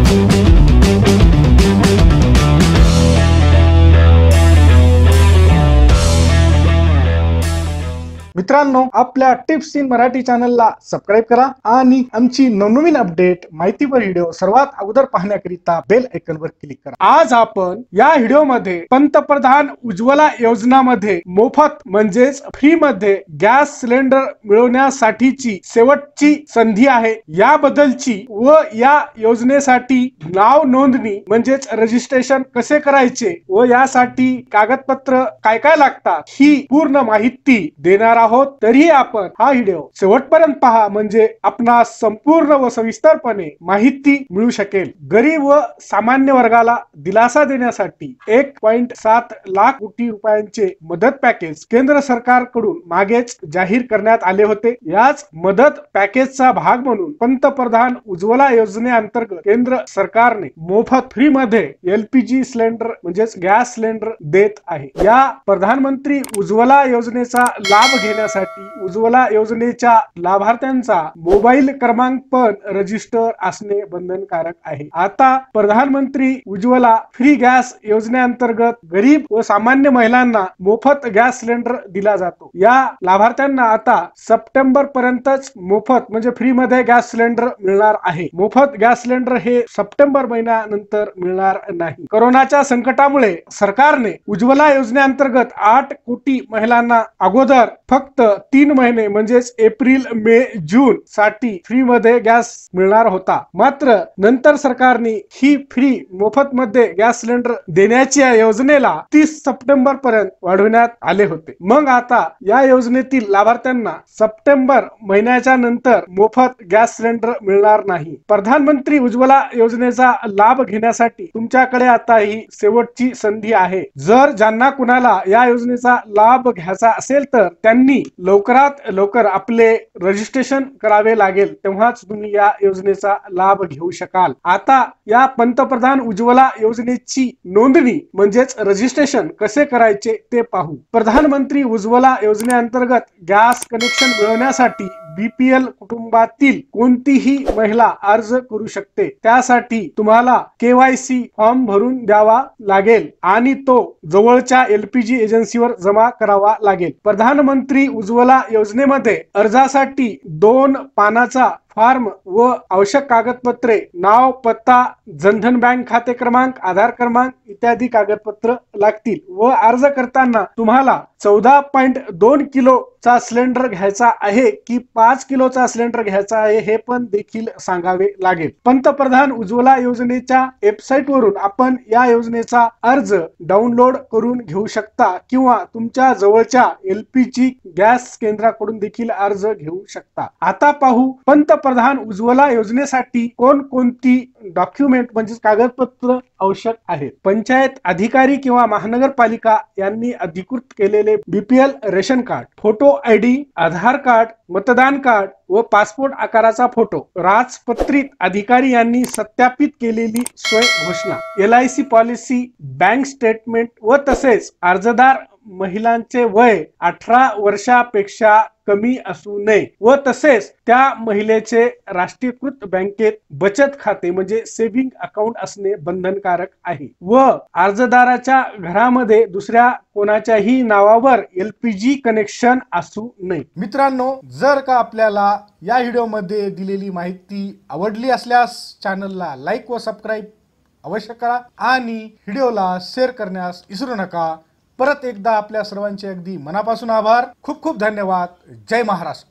Thank you. मित्रांनो आपल्या tips in Marathi चॅनलला सबस्क्राईब करा आणि आमची नवनवीन अपडेट माहितीपर व्हिडिओ सर्वात अगोदर पाहण्याकरिता बेल आयकन क्लिक करा आज आपण या व्हिडिओ मध्ये पंतप्रधान उज्ज्वला योजना मध्ये मोफत म्हणजेच फ्री मध्ये गॅस सिलेंडर मिळवण्यासाठीची शेवटची संधी आहे याबद्दलची व या योजनेसाठी नाव नोंदणी म्हणजेच रजिस्ट्रेशन कसे करायचे व यासाठी कागदपत्र काय काय लागतात ही पूर्ण माहिती देणारा आहोत तरी आपण हा व्हिडिओ शेवटपर्यंत पहा म्हणजे आपणास संपूर्ण व सविस्तरपणे माहिती मिळू शकेल गरीब व सामान्य वर्गाला दिलासा देण्यासाठी एक पॉइंट सात लाख कोटी रुपयांचे मदत पॅकेज केंद्र सरकारकडून मागेच जाहीर करण्यात आले होते याच मदत पॅकेजचा भाग म्हणून पंतप्रधान उज्ज्वला योजनेअंतर्गत केंद्र सरकारने मोफत फ्री मध्ये एलपीजी सिलेंडर म्हणजेच गॅस सिलेंडर देत आहे या प्रधानमंत्री उज्ज्वला योजनेचा लाभ घेत घेण्यासाठी उज्ज्वला योजनेच्या लाभार्थ्यांचा मोबाईल क्रमांक पण रजिस्टर असणे बंधनकारक आहे आता प्रधानमंत्री उज्ज्वला फ्री गॅस योजनेअंतर्गत गरीब व सामान्य महिलांना मोफत गॅस सिलेंडर दिला जातो या लाभार्थ्यांना आता सप्टेंबर पर्यंतच मोफत म्हणजे फ्री मध्ये गॅस सिलेंडर मिळणार आहे मोफत गॅस सिलेंडर हे सप्टेंबर महिन्यानंतर मिळणार नाही कोरोनाच्या संकटामुळे सरकारने उज्ज्वला योजनेअंतर्गत आठ कोटी महिलांना अगोदर फक्त फक्त तीन महिने म्हणजेच एप्रिल मे जून साठी फ्री मध्ये गॅस मिळणार होता मात्र नंतर सरकारने ही फ्री मोफत मध्ये गॅस सिलेंडर देण्याच्या योजनेला तीस सप्टेंबर पर्यंत वाढवण्यात आले होते मग आता या योजनेतील लाभार्थ्यांना सप्टेंबर महिन्याच्या नंतर मोफत गॅस सिलेंडर मिळणार नाही प्रधानमंत्री उज्ज्वला योजनेचा लाभ घेण्यासाठी तुमच्याकडे आता ही शेवटची संधी आहे जर ज्यांना कुणाला या योजनेचा लाभ घ्यायचा असेल तर त्यांनी तुम्ही लवकरात लवकर आपले रजिस्ट्रेशन करावे लागेल तेव्हाच तुम्ही या योजनेचा लाभ घेऊ शकाल आता या पंतप्रधान उज्ज्वला योजनेची नोंदणी म्हणजेच रजिस्ट्रेशन कसे करायचे ते पाहू प्रधानमंत्री उज्ज्वला योजनेअंतर्गत गॅस कनेक्शन मिळवण्यासाठी बीपीएल कुटुंबातील कोणतीही महिला अर्ज करू शकते त्यासाठी तुम्हाला केवायसी फॉर्म भरून द्यावा लागेल आणि तो जवळच्या एलपीजी एजन्सीवर जमा करावा लागेल प्रधानमंत्री उज्ज्वला योजनेमध्ये अर्जासाठी दोन पानाचा फॉर्म व आवश्यक कागदपत्रे नाव पत्ता जनधन बँक खाते क्रमांक आधार क्रमांक इत्यादी कागदपत्र लागतील व अर्ज करताना तुम्हाला चौदा पॉईंट दोन किलोचा सिलेंडर घ्यायचा आहे की पाच किलोचा सिलेंडर घ्यायचा आहे हे पण देखील सांगावे लागेल पंतप्रधान उज्ज्वला योजनेच्या वेबसाईट वरून आपण या योजनेचा अर्ज डाउनलोड करून घेऊ शकता किंवा तुमच्या जवळच्या एलपीजी गॅस केंद्राकडून देखील अर्ज घेऊ शकता आता पाहू पंत पंतप्रधान उज्ज्वला योजनेसाठी कोण कोणती डॉक्युमेंट म्हणजे कागदपत्र आवश्यक आहेत पंचायत अधिकारी किंवा महानगरपालिका यांनी अधिकृत केलेले BPL ration card photo I D Aadhaar card मतदान कार्ड व पासपोर्ट आकाराचा फोटो राजपत्रित अधिकारी यांनी सत्यापित केलेली स्वयं घोषणा L I C policy bank statement व तसेच अर्जदार महिलांचे वय अठरा वर्षापेक्षा कमी असू नये व तसेच त्या महिलेचे राष्ट्रीयकृत बँकेत बचत खाते म्हणजे सेव्हिंग अकाउंट असणे बंधनकारक आहे व अर्जदाराच्या घरामध्ये दुसऱ्या कोणाच्याही नावावर जी कनेक्शन असू नये मित्रांनो जर का आपल्याला या व्हिडिओ मध्ये दिलेली माहिती आवडली असल्यास चॅनलला लाईक व सबस्क्राईब अवश्य करा आणि व्हिडिओला शेअर करण्यास विसरू नका परत एकदा आपल्या सर्वांचे अगदी मनापासून आभार खूप खूप धन्यवाद जय महाराष्ट्र